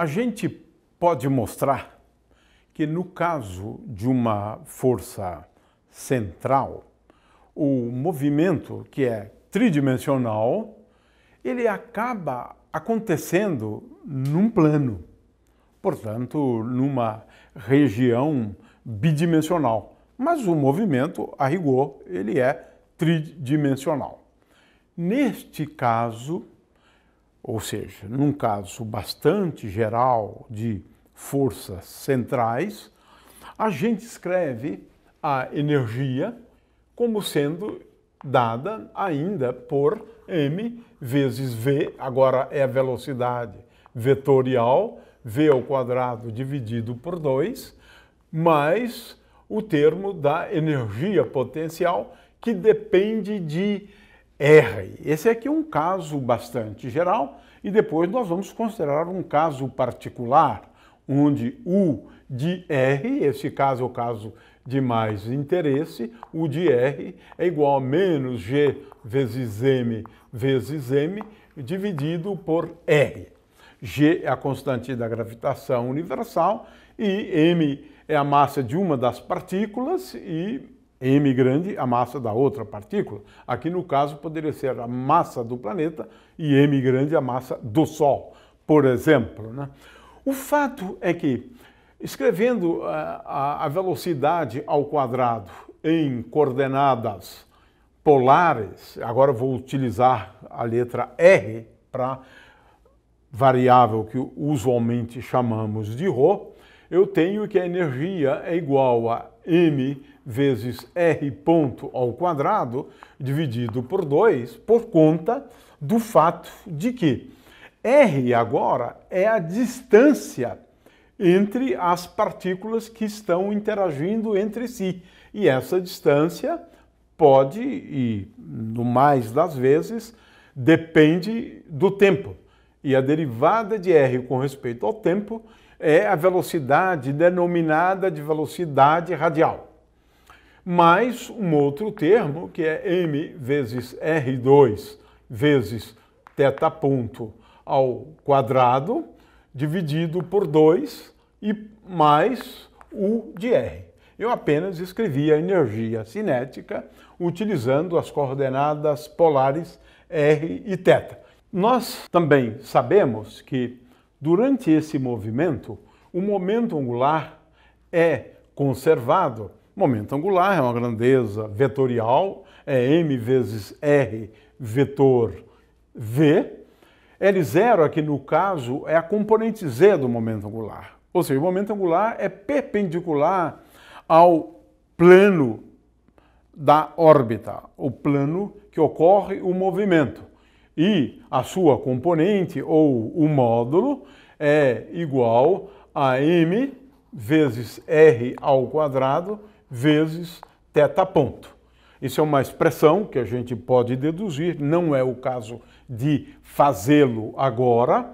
A gente pode mostrar que, no caso de uma força central, o movimento, que é tridimensional, ele acaba acontecendo num plano, portanto, numa região bidimensional. Mas o movimento, a rigor, ele é tridimensional. Neste caso, ou seja, num caso bastante geral de forças centrais, a gente escreve a energia como sendo dada ainda por m vezes v, agora é a velocidade vetorial, v ao quadrado dividido por 2, mais o termo da energia potencial que depende de r Esse aqui é um caso bastante geral e depois nós vamos considerar um caso particular, onde U de R, esse caso é o caso de mais interesse, U de R é igual a menos G vezes M vezes M dividido por R. G é a constante da gravitação universal e M é a massa de uma das partículas e m grande, a massa da outra partícula. Aqui no caso poderia ser a massa do planeta e m grande, a massa do Sol, por exemplo. Né? O fato é que, escrevendo eh, a, velocidade ao quadrado em coordenadas polares, agora vou utilizar a letra R para variável que usualmente chamamos de ρ, eu tenho que a energia é igual a m vezes r ponto ao quadrado dividido por 2 por conta do fato de que r agora é a distância entre as partículas que estão interagindo entre si. E essa distância pode, e no mais das vezes, depende do tempo. E a derivada de r com respeito ao tempo é a velocidade denominada de velocidade radial mais um outro termo, que é m vezes r2 vezes θ ponto ao quadrado, dividido por 2 e mais U de R. Eu apenas escrevi a energia cinética utilizando as coordenadas polares R e θ. Nós também sabemos que durante esse movimento, o momento angular é conservado Momento angular é uma grandeza vetorial, é m vezes r vetor v. L0 aqui é no caso é a componente z do momento angular. Ou seja, o momento angular é perpendicular ao plano da órbita, o plano que ocorre o movimento. E a sua componente ou o módulo é igual a m vezes r ao quadrado vezes teta ponto. Isso é uma expressão que a gente pode deduzir, não é o caso de fazê-lo agora.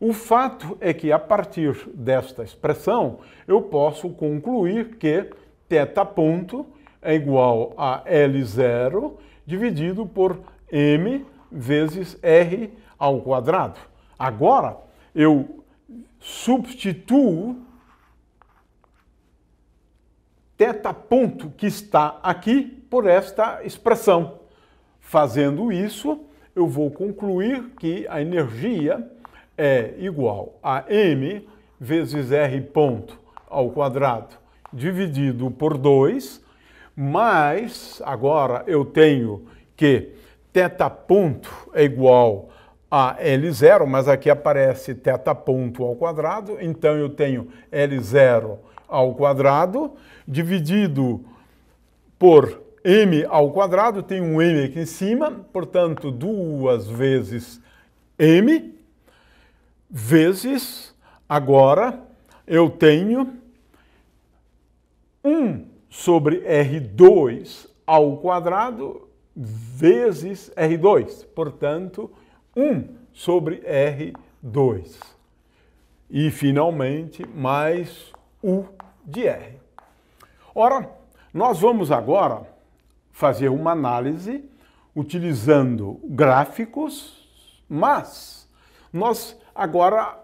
O fato é que, a partir desta expressão, eu posso concluir que teta ponto é igual a L0 dividido por M vezes R ao quadrado. Agora, eu substituo teta ponto que está aqui por esta expressão. Fazendo isso, eu vou concluir que a energia é igual a m vezes r ponto ao quadrado dividido por 2, mas agora eu tenho que θ ponto é igual a L0, mas aqui aparece θ ponto ao quadrado, então eu tenho L0 ao quadrado dividido por m ao quadrado, tem um m aqui em cima, portanto, duas vezes m, vezes, agora, eu tenho 1 sobre R2 ao quadrado vezes R2, portanto, 1 sobre R2. E, finalmente, mais U de R. Ora, nós vamos agora fazer uma análise utilizando gráficos, mas nós agora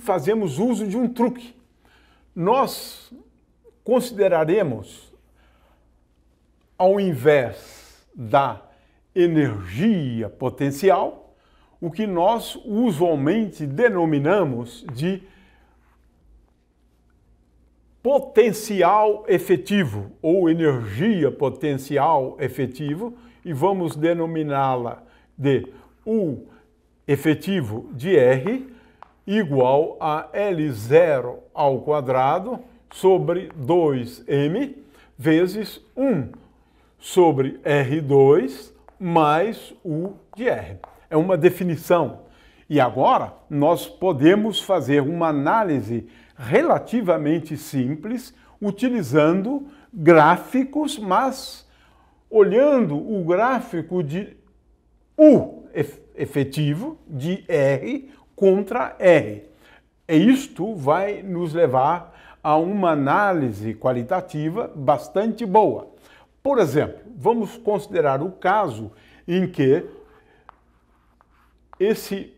fazemos uso de um truque. Nós consideraremos, ao invés da energia potencial, o que nós usualmente denominamos de energia potencial efetivo ou energia potencial efetivo e vamos denominá-la de U efetivo de R igual a L0 ao quadrado sobre 2M vezes 1 sobre R2 mais U de R. É uma definição. E agora nós podemos fazer uma análise relativamente simples, utilizando gráficos, mas olhando o gráfico de U efetivo, de R contra R. E isto vai nos levar a uma análise qualitativa bastante boa. Por exemplo, vamos considerar o caso em que esse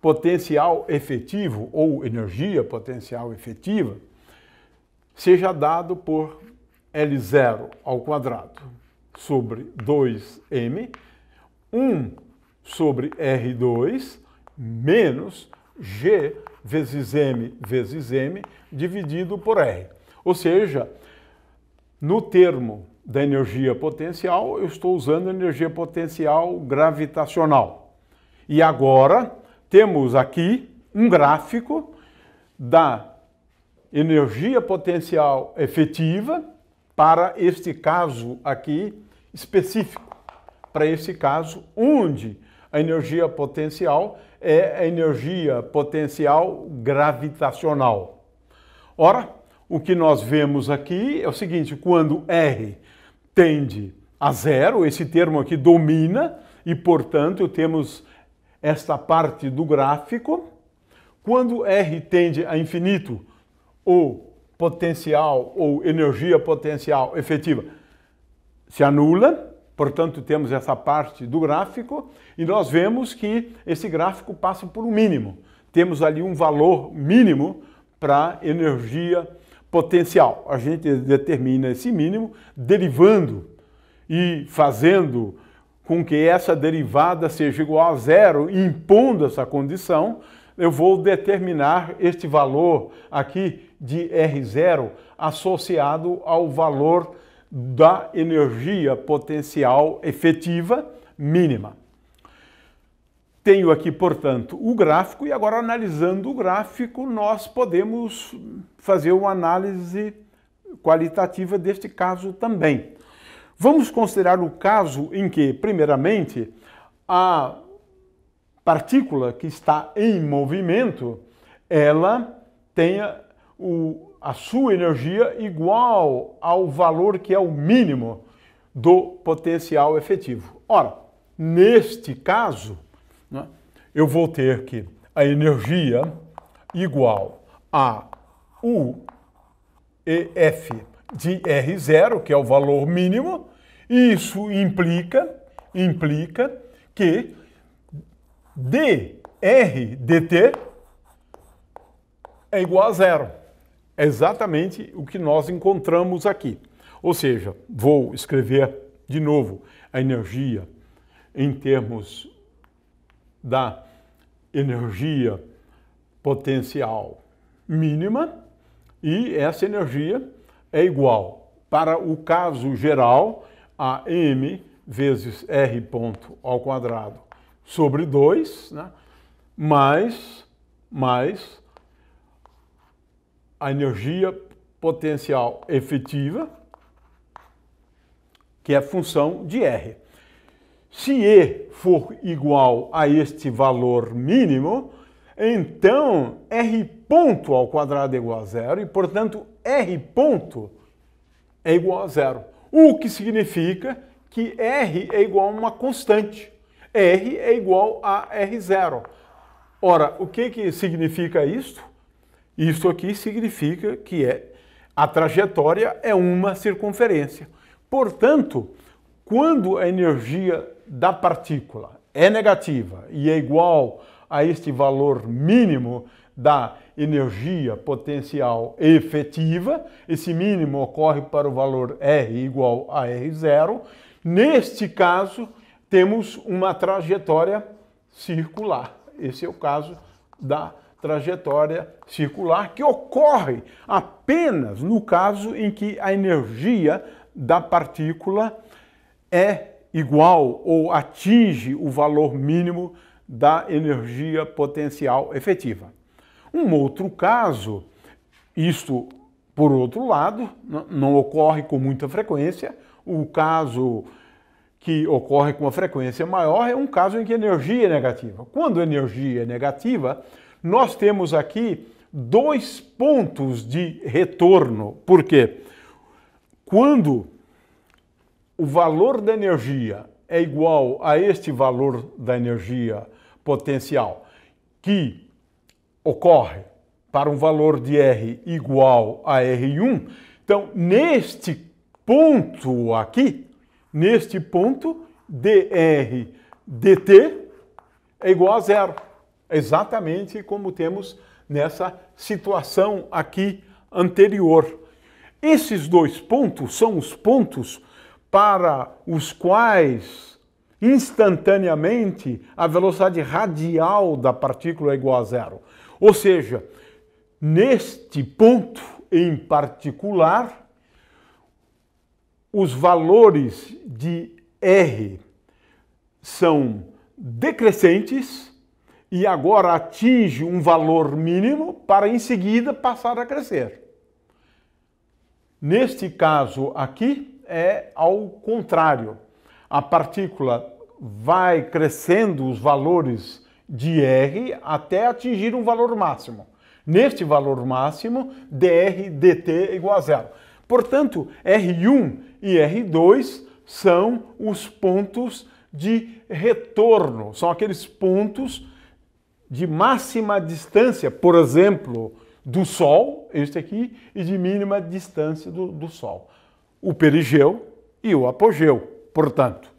potencial efetivo ou energia potencial efetiva seja dado por L0 ao quadrado sobre 2m, 1 sobre R2 menos G vezes m vezes m dividido por R. Ou seja, no termo da energia potencial, eu estou usando energia potencial gravitacional. E agora, temos aqui um gráfico da energia potencial efetiva para este caso aqui específico, para esse caso onde a energia potencial é a energia potencial gravitacional. Ora, o que nós vemos aqui é o seguinte, quando R tende a zero, esse termo aqui domina e, portanto, temos esta parte do gráfico. Quando R tende a infinito, o potencial ou energia potencial efetiva se anula, portanto temos essa parte do gráfico e nós vemos que esse gráfico passa por um mínimo. Temos ali um valor mínimo para energia potencial. A gente determina esse mínimo derivando e fazendo com que essa derivada seja igual a zero, impondo essa condição, eu vou determinar este valor aqui de R0 associado ao valor da energia potencial efetiva mínima. Tenho aqui, portanto, o gráfico e agora analisando o gráfico, nós podemos fazer uma análise qualitativa deste caso também. Vamos considerar o caso em que, primeiramente, a partícula que está em movimento, ela tenha o, a sua energia igual ao valor que é o mínimo do potencial efetivo. Ora, neste caso, né, eu vou ter que a energia igual a U EF de R0, que é o valor mínimo, isso implica, implica que dr dt é igual a zero. É exatamente o que nós encontramos aqui. Ou seja, vou escrever de novo a energia em termos da energia potencial mínima e essa energia é igual para o caso geral a m vezes r ponto ao quadrado sobre 2, né? mais, mais a energia potencial efetiva, que é função de R. Se E for igual a este valor mínimo, então R ponto ao quadrado é igual a zero e, portanto, R ponto é igual a zero. O que significa que R é igual a uma constante. R é igual a R0. Ora, o que, que significa isto? Isso aqui significa que é, a trajetória é uma circunferência. Portanto, quando a energia da partícula é negativa e é igual a este valor mínimo, da energia potencial efetiva, esse mínimo ocorre para o valor R igual a R0. Neste caso, temos uma trajetória circular. Esse é o caso da trajetória circular que ocorre apenas no caso em que a energia da partícula é igual ou atinge o valor mínimo da energia potencial efetiva. Um outro caso, isto por outro lado, não ocorre com muita frequência, o caso que ocorre com uma frequência maior é um caso em que a energia é negativa. Quando a energia é negativa, nós temos aqui dois pontos de retorno. Por quê? Quando o valor da energia é igual a este valor da energia potencial, que ocorre para um valor de R igual a R1, então neste ponto aqui, neste ponto, dr dt é igual a zero. Exatamente como temos nessa situação aqui anterior. Esses dois pontos são os pontos para os quais instantaneamente a velocidade radial da partícula é igual a zero. Ou seja, neste ponto em particular, os valores de R são decrescentes e agora atinge um valor mínimo para em seguida passar a crescer. Neste caso aqui é ao contrário. A partícula vai crescendo os valores de R até atingir um valor máximo. Neste valor máximo, dr dt é igual a zero. Portanto, R1 e R2 são os pontos de retorno, são aqueles pontos de máxima distância, por exemplo, do Sol, este aqui, e de mínima distância do, do Sol. O perigeu e o apogeu, portanto.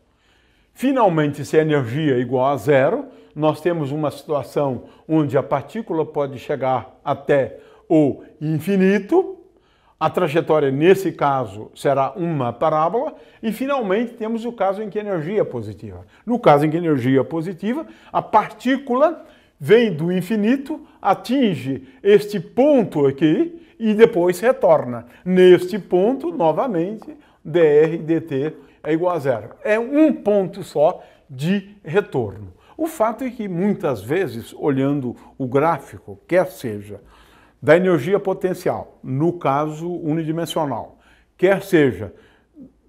Finalmente, se a energia é igual a zero, nós temos uma situação onde a partícula pode chegar até o infinito, a trajetória, nesse caso, será uma parábola. E, finalmente, temos o caso em que a energia é positiva. No caso em que a energia é positiva, a partícula vem do infinito, atinge este ponto aqui e depois retorna. Neste ponto, novamente, dr dt é igual a zero. É um ponto só de retorno. O fato é que muitas vezes, olhando o gráfico, quer seja da energia potencial, no caso unidimensional, quer seja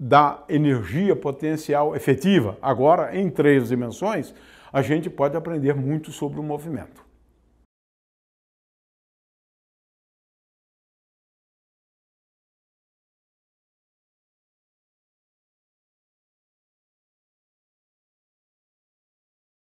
da energia potencial efetiva, agora em três dimensões, a gente pode aprender muito sobre o movimento.